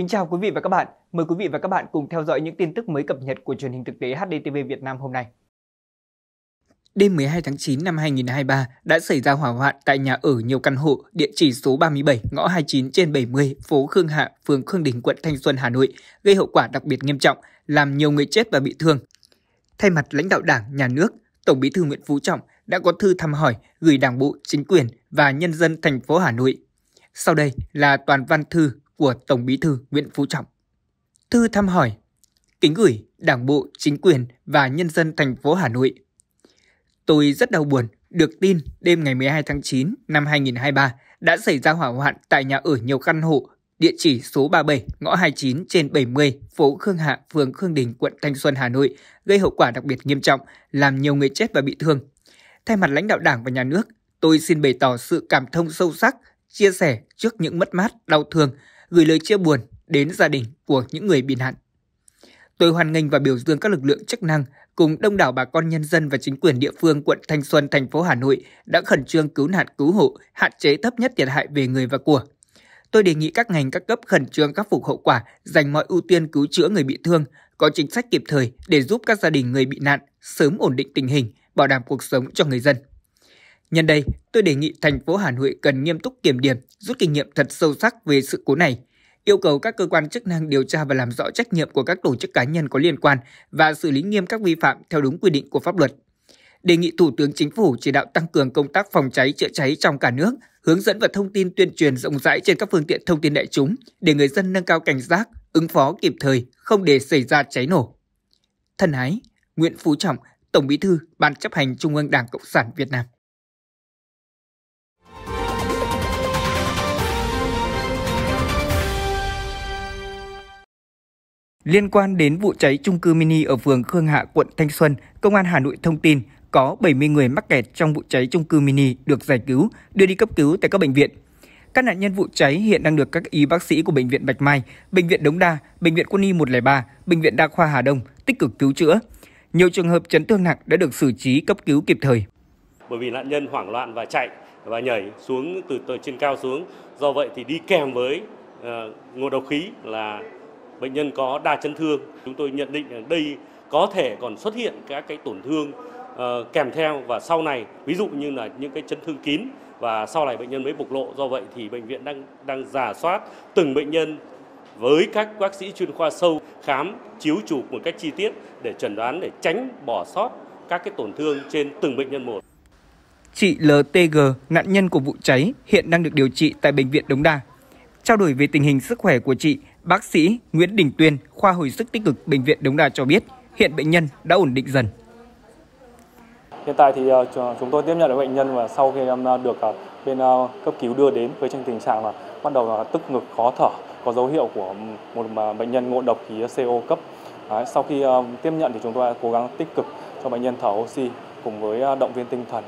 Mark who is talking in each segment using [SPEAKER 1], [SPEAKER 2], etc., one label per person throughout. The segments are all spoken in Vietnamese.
[SPEAKER 1] Kính chào quý vị và các bạn. Mời quý vị và các bạn cùng theo dõi những tin tức mới cập nhật của truyền hình thực tế HDTV Việt Nam hôm nay. Đêm 12 tháng 9 năm 2023 đã xảy ra hỏa hoạn tại nhà ở nhiều căn hộ, địa chỉ số 37 ngõ 29 trên 70, phố Khương Hạ, phường Khương Đình, quận Thanh Xuân, Hà Nội, gây hậu quả đặc biệt nghiêm trọng, làm nhiều người chết và bị thương. Thay mặt lãnh đạo Đảng, Nhà nước, Tổng Bí thư Nguyễn Phú Trọng đã có thư thăm hỏi gửi Đảng bộ, chính quyền và nhân dân thành phố Hà Nội. Sau đây là toàn văn thư của Tổng Bí thư Nguyễn Phú Trọng. Thư thăm hỏi Kính gửi Đảng bộ, chính quyền và nhân dân thành phố Hà Nội. Tôi rất đau buồn được tin đêm ngày 12 tháng 9 năm 2023 đã xảy ra hỏa hoạn tại nhà ở nhiều căn hộ địa chỉ số 37 ngõ 29 trên 70 phố Khương Hạ, phường Khương Đình, quận Thanh Xuân, Hà Nội gây hậu quả đặc biệt nghiêm trọng, làm nhiều người chết và bị thương. Thay mặt lãnh đạo Đảng và nhà nước, tôi xin bày tỏ sự cảm thông sâu sắc, chia sẻ trước những mất mát, đau thương gửi lời chia buồn đến gia đình của những người bị nạn. Tôi hoan nghênh và biểu dương các lực lượng chức năng cùng đông đảo bà con nhân dân và chính quyền địa phương quận Thanh Xuân, thành phố Hà Nội đã khẩn trương cứu nạn cứu hộ, hạn chế thấp nhất thiệt hại về người và của. Tôi đề nghị các ngành các cấp khẩn trương khắc phục hậu quả, dành mọi ưu tiên cứu chữa người bị thương, có chính sách kịp thời để giúp các gia đình người bị nạn sớm ổn định tình hình, bảo đảm cuộc sống cho người dân. Nhân đây, tôi đề nghị thành phố Hà Nội cần nghiêm túc kiểm điểm, rút kinh nghiệm thật sâu sắc về sự cố này, yêu cầu các cơ quan chức năng điều tra và làm rõ trách nhiệm của các tổ chức cá nhân có liên quan và xử lý nghiêm các vi phạm theo đúng quy định của pháp luật. Đề nghị Thủ tướng Chính phủ chỉ đạo tăng cường công tác phòng cháy chữa cháy trong cả nước, hướng dẫn và thông tin tuyên truyền rộng rãi trên các phương tiện thông tin đại chúng để người dân nâng cao cảnh giác, ứng phó kịp thời, không để xảy ra cháy nổ. Thân ái, Nguyễn Phú Trọng, Tổng Bí thư, Ban chấp hành Trung ương Đảng Cộng sản Việt Nam. Liên quan đến vụ cháy trung cư mini ở phường Khương Hạ, quận Thanh Xuân, Công an Hà Nội thông tin có 70 người mắc kẹt trong vụ cháy trung cư mini được giải cứu, đưa đi cấp cứu tại các bệnh viện. Các nạn nhân vụ cháy hiện đang được các y bác sĩ của Bệnh viện Bạch Mai, Bệnh viện Đống Đa, Bệnh viện Quân y 103, Bệnh viện Đa khoa Hà Đông tích cực cứu chữa. Nhiều trường hợp chấn thương nặng đã được xử trí cấp cứu kịp thời. Bởi vì nạn nhân hoảng loạn và chạy và nhảy xuống từ trên cao xuống, do vậy thì đi kèm với uh, ngộ độc khí là bệnh nhân có đa chấn thương. Chúng tôi nhận định đây có thể còn xuất hiện các cái tổn thương uh, kèm theo và sau này ví dụ như là những cái chấn thương kín và sau này bệnh nhân mới bộc lộ do vậy thì bệnh viện đang đang giả soát từng bệnh nhân với các bác sĩ chuyên khoa sâu khám chiếu chụp một cách chi tiết để chẩn đoán để tránh bỏ sót các cái tổn thương trên từng bệnh nhân một. Chị LTG, nạn nhân của vụ cháy, hiện đang được điều trị tại Bệnh viện Đống Đa. Trao đổi về tình hình sức khỏe của chị, Bác sĩ Nguyễn Đình Tuyên, khoa hồi sức tích cực bệnh viện Đống Đa cho biết, hiện bệnh nhân đã ổn định dần. Hiện tại thì ờ, chúng tôi tiếp nhận được bệnh nhân và sau khi ờ, được ờ, bên cấp cứu đưa đến với tình trạng là bắt đầu là tức ngực khó thở, có dấu hiệu của một bệnh nhân ngộ độc khí CO cấp. Sau khi tiếp nhận thì chúng tôi đã cố gắng tích cực cho bệnh nhân thở oxy cùng với động viên tinh thần,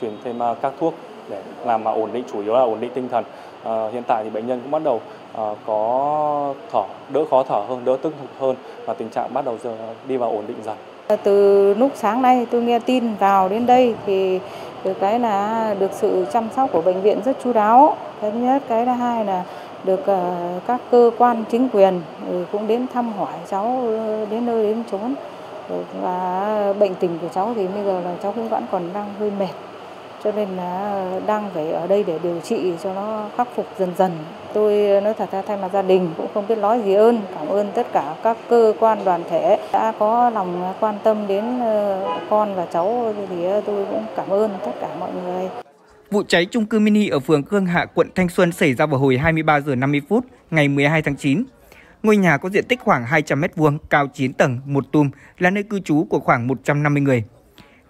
[SPEAKER 1] truyền thêm các thuốc để làm mà ổn định chủ yếu là ổn định tinh thần. Hiện tại thì bệnh nhân cũng bắt đầu Ờ, có thở đỡ khó thở hơn, đỡ tức ngực hơn và tình trạng bắt đầu giờ đi vào ổn định dần. Từ lúc sáng nay tôi nghe tin vào đến đây thì được cái là được sự chăm sóc của bệnh viện rất chú đáo. Cái thứ nhất, cái thứ hai là được ờ, các cơ quan chính quyền ừ, cũng đến thăm hỏi cháu ờ, đến nơi đến chốn và bệnh tình của cháu thì bây giờ là cháu cũng vẫn còn đang hơi mệt cho nên là đang phải ở đây để điều trị cho nó khắc phục dần dần. Tôi nói thật ra thay mặt gia đình cũng không biết nói gì ơn, cảm ơn tất cả các cơ quan đoàn thể đã có lòng quan tâm đến ờ, con và cháu thì ờ, tôi cũng cảm ơn tất cả mọi người. Vụ cháy chung cư mini ở phường Khương Hạ, quận Thanh Xuân xảy ra vào hồi 23 giờ 50 phút ngày 12 tháng 9. Ngôi nhà có diện tích khoảng 200 m2, cao 9 tầng, một tùm là nơi cư trú của khoảng 150 người.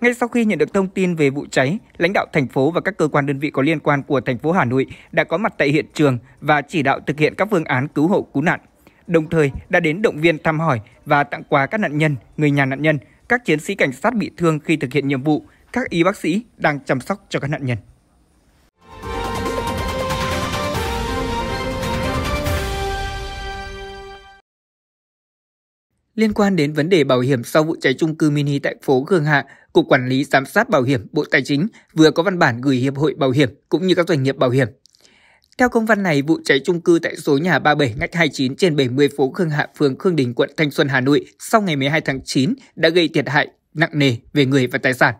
[SPEAKER 1] Ngay sau khi nhận được thông tin về vụ cháy, lãnh đạo thành phố và các cơ quan đơn vị có liên quan của thành phố Hà Nội đã có mặt tại hiện trường và chỉ đạo thực hiện các phương án cứu hộ cứu nạn. Đồng thời đã đến động viên thăm hỏi và tặng quà các nạn nhân, người nhà nạn nhân, các chiến sĩ cảnh sát bị thương khi thực hiện nhiệm vụ, các y bác sĩ đang chăm sóc cho các nạn nhân. Liên quan đến vấn đề bảo hiểm sau vụ cháy trung cư mini tại phố Khương Hạ, Cục Quản lý Giám sát Bảo hiểm Bộ Tài chính vừa có văn bản gửi Hiệp hội Bảo hiểm cũng như các doanh nghiệp bảo hiểm. Theo công văn này, vụ cháy trung cư tại số nhà 37 ngách 29 trên 70 phố Khương Hạ, phường Khương Đình, quận Thanh Xuân, Hà Nội sau ngày 12 tháng 9 đã gây thiệt hại nặng nề về người và tài sản.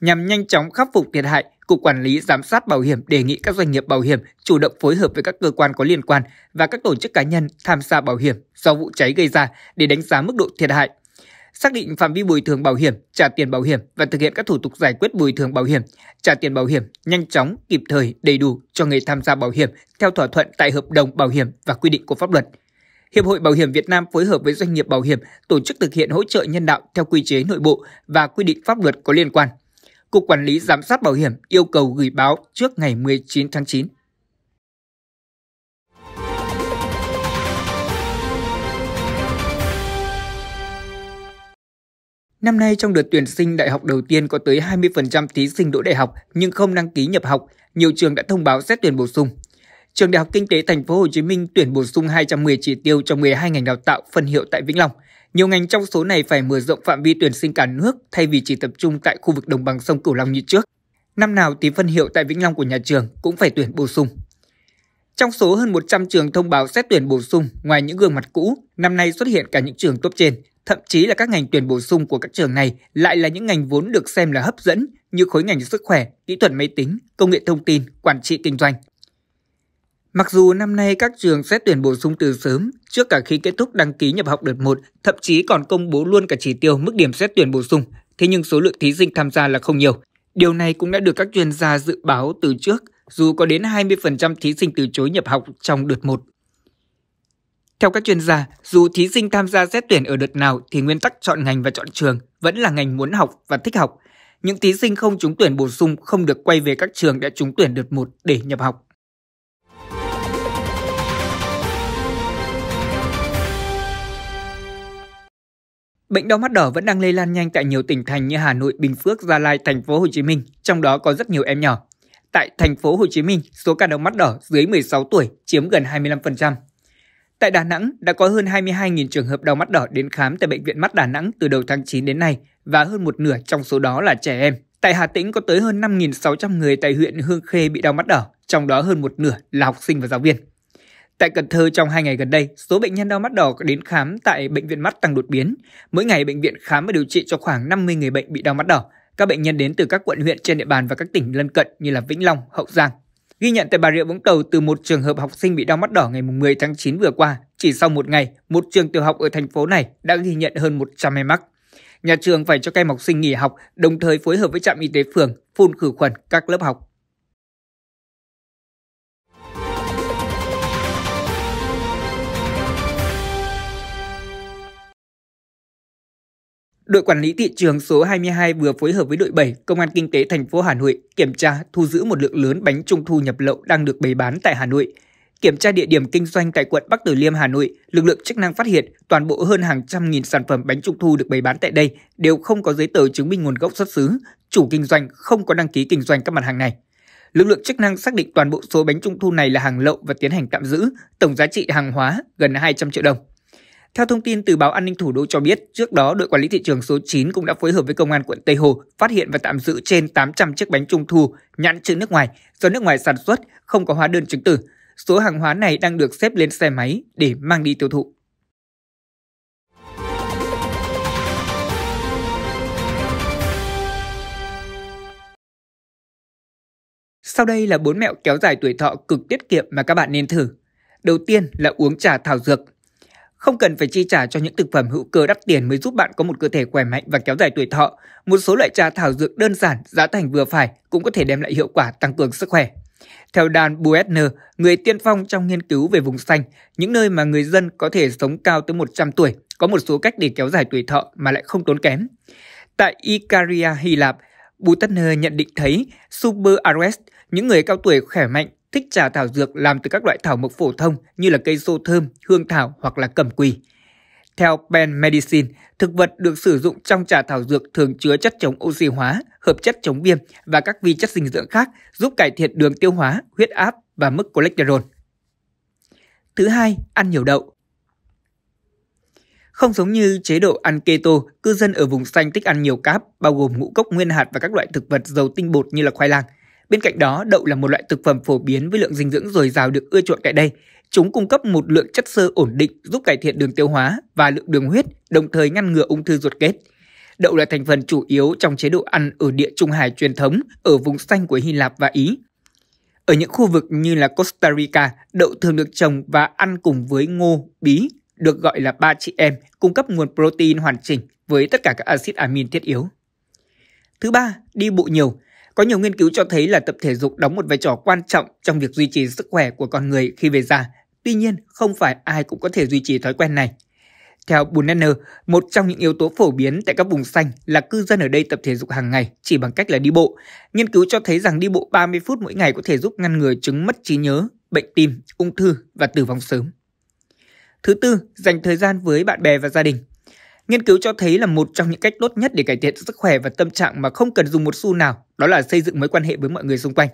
[SPEAKER 1] Nhằm nhanh chóng khắc phục thiệt hại, Cục Quản lý Giám sát Bảo hiểm đề nghị các doanh nghiệp bảo hiểm chủ động phối hợp với các cơ quan có liên quan và các tổ chức cá nhân tham gia bảo hiểm do vụ cháy gây ra để đánh giá mức độ thiệt hại. Xác định phạm vi bồi thường bảo hiểm, trả tiền bảo hiểm và thực hiện các thủ tục giải quyết bồi thường bảo hiểm, trả tiền bảo hiểm nhanh chóng, kịp thời, đầy đủ cho người tham gia bảo hiểm theo thỏa thuận tại hợp đồng bảo hiểm và quy định của pháp luật. Hiệp hội Bảo hiểm Việt Nam phối hợp với doanh nghiệp bảo hiểm tổ chức thực hiện hỗ trợ nhân đạo theo quy chế nội bộ và quy định pháp luật có liên quan. Cục Quản lý Giám sát Bảo hiểm yêu cầu gửi báo trước ngày 19 tháng 9. Năm nay trong đợt tuyển sinh đại học đầu tiên có tới 20% thí sinh đỗ đại học nhưng không đăng ký nhập học, nhiều trường đã thông báo xét tuyển bổ sung. Trường Đại học Kinh tế Thành phố Hồ Chí Minh tuyển bổ sung 210 chỉ tiêu cho 12 ngành đào tạo phân hiệu tại Vĩnh Long. Nhiều ngành trong số này phải mở rộng phạm vi tuyển sinh cả nước thay vì chỉ tập trung tại khu vực đồng bằng sông Cửu Long như trước. Năm nào thì phân hiệu tại Vĩnh Long của nhà trường cũng phải tuyển bổ sung. Trong số hơn 100 trường thông báo xét tuyển bổ sung, ngoài những gương mặt cũ, năm nay xuất hiện cả những trường top trên, thậm chí là các ngành tuyển bổ sung của các trường này lại là những ngành vốn được xem là hấp dẫn như khối ngành sức khỏe, kỹ thuật máy tính, công nghệ thông tin, quản trị kinh doanh – Mặc dù năm nay các trường xét tuyển bổ sung từ sớm, trước cả khi kết thúc đăng ký nhập học đợt 1, thậm chí còn công bố luôn cả chỉ tiêu mức điểm xét tuyển bổ sung, thế nhưng số lượng thí sinh tham gia là không nhiều. Điều này cũng đã được các chuyên gia dự báo từ trước, dù có đến 20% thí sinh từ chối nhập học trong đợt 1. Theo các chuyên gia, dù thí sinh tham gia xét tuyển ở đợt nào thì nguyên tắc chọn ngành và chọn trường vẫn là ngành muốn học và thích học. Những thí sinh không trúng tuyển bổ sung không được quay về các trường đã trúng tuyển đợt 1 để nhập học. Bệnh đau mắt đỏ vẫn đang lây lan nhanh tại nhiều tỉnh thành như Hà Nội, Bình Phước, Gia Lai, thành phố Hồ Chí Minh, trong đó có rất nhiều em nhỏ. Tại thành phố Hồ Chí Minh, số ca đau mắt đỏ dưới 16 tuổi chiếm gần 25%. Tại Đà Nẵng đã có hơn 22.000 trường hợp đau mắt đỏ đến khám tại bệnh viện mắt Đà Nẵng từ đầu tháng 9 đến nay và hơn một nửa trong số đó là trẻ em. Tại Hà Tĩnh có tới hơn 5.600 người tại huyện Hương Khê bị đau mắt đỏ, trong đó hơn một nửa là học sinh và giáo viên. Tại Cần Thơ trong 2 ngày gần đây, số bệnh nhân đau mắt đỏ đến khám tại bệnh viện mắt tăng đột biến. Mỗi ngày bệnh viện khám và điều trị cho khoảng 50 người bệnh bị đau mắt đỏ. Các bệnh nhân đến từ các quận huyện trên địa bàn và các tỉnh lân cận như là Vĩnh Long, Hậu Giang. Ghi nhận tại Bà Rịa Vũng Tàu từ một trường hợp học sinh bị đau mắt đỏ ngày 10 tháng 9 vừa qua, chỉ sau một ngày, một trường tiểu học ở thành phố này đã ghi nhận hơn 100 em mắc. Nhà trường phải cho các em học sinh nghỉ học, đồng thời phối hợp với trạm y tế phường phun khử khuẩn các lớp học Đội quản lý thị trường số 22 vừa phối hợp với đội 7 Công an kinh tế thành phố Hà Nội kiểm tra thu giữ một lượng lớn bánh trung thu nhập lậu đang được bày bán tại Hà Nội. Kiểm tra địa điểm kinh doanh tại quận Bắc Từ Liêm, Hà Nội, lực lượng chức năng phát hiện toàn bộ hơn hàng trăm nghìn sản phẩm bánh trung thu được bày bán tại đây đều không có giấy tờ chứng minh nguồn gốc xuất xứ, chủ kinh doanh không có đăng ký kinh doanh các mặt hàng này. Lực lượng chức năng xác định toàn bộ số bánh trung thu này là hàng lậu và tiến hành tạm giữ, tổng giá trị hàng hóa gần 200 triệu đồng. Theo thông tin từ báo An ninh Thủ đô cho biết, trước đó đội quản lý thị trường số 9 cũng đã phối hợp với công an quận Tây Hồ phát hiện và tạm giữ trên 800 chiếc bánh trung thu nhãn chữ nước ngoài do nước ngoài sản xuất, không có hóa đơn chứng từ. Số hàng hóa này đang được xếp lên xe máy để mang đi tiêu thụ. Sau đây là bốn mẹo kéo dài tuổi thọ cực tiết kiệm mà các bạn nên thử. Đầu tiên là uống trà thảo dược không cần phải chi trả cho những thực phẩm hữu cơ đắt tiền mới giúp bạn có một cơ thể khỏe mạnh và kéo dài tuổi thọ. Một số loại trà thảo dược đơn giản, giá thành vừa phải cũng có thể đem lại hiệu quả tăng cường sức khỏe. Theo Dan Buettner, người tiên phong trong nghiên cứu về vùng xanh, những nơi mà người dân có thể sống cao tới 100 tuổi, có một số cách để kéo dài tuổi thọ mà lại không tốn kém. Tại Icaria, Hy Lạp, Buettner nhận định thấy Super Arrest, những người cao tuổi khỏe mạnh thích trà thảo dược làm từ các loại thảo mộc phổ thông như là cây xô thơm, hương thảo hoặc là cẩm quỳ. Theo Ben Medicine, thực vật được sử dụng trong trà thảo dược thường chứa chất chống oxy hóa, hợp chất chống viêm và các vi chất dinh dưỡng khác giúp cải thiện đường tiêu hóa, huyết áp và mức cholesterol. Thứ hai, ăn nhiều đậu. Không giống như chế độ ăn keto, cư dân ở vùng xanh thích ăn nhiều cáp, bao gồm ngũ cốc nguyên hạt và các loại thực vật giàu tinh bột như là khoai lang – Bên cạnh đó, đậu là một loại thực phẩm phổ biến với lượng dinh dưỡng dồi dào được ưa chuộng tại đây. Chúng cung cấp một lượng chất xơ ổn định giúp cải thiện đường tiêu hóa và lượng đường huyết, đồng thời ngăn ngừa ung thư ruột kết. Đậu là thành phần chủ yếu trong chế độ ăn ở địa Trung Hải truyền thống ở vùng xanh của Hy Lạp và Ý. Ở những khu vực như là Costa Rica, đậu thường được trồng và ăn cùng với ngô, bí, được gọi là ba chị em, cung cấp nguồn protein hoàn chỉnh với tất cả các axit amin thiết yếu. Thứ ba, đi bộ nhiều. Có nhiều nghiên cứu cho thấy là tập thể dục đóng một vai trò quan trọng trong việc duy trì sức khỏe của con người khi về già. Tuy nhiên, không phải ai cũng có thể duy trì thói quen này. Theo Brunner, một trong những yếu tố phổ biến tại các vùng xanh là cư dân ở đây tập thể dục hàng ngày chỉ bằng cách là đi bộ. Nghiên cứu cho thấy rằng đi bộ 30 phút mỗi ngày có thể giúp ngăn ngừa chứng mất trí nhớ, bệnh tim, ung thư và tử vong sớm. Thứ tư, dành thời gian với bạn bè và gia đình. Nghiên cứu cho thấy là một trong những cách tốt nhất để cải thiện sức khỏe và tâm trạng mà không cần dùng một xu nào, đó là xây dựng mối quan hệ với mọi người xung quanh.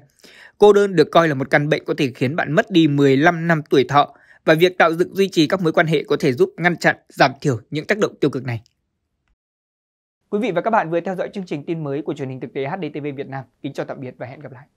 [SPEAKER 1] Cô đơn được coi là một căn bệnh có thể khiến bạn mất đi 15 năm tuổi thọ và việc tạo dựng duy trì các mối quan hệ có thể giúp ngăn chặn, giảm thiểu những tác động tiêu cực này. Quý vị và các bạn vừa theo dõi chương trình tin mới của truyền hình thực tế HDTV Việt Nam. Kính chào tạm biệt và hẹn gặp lại.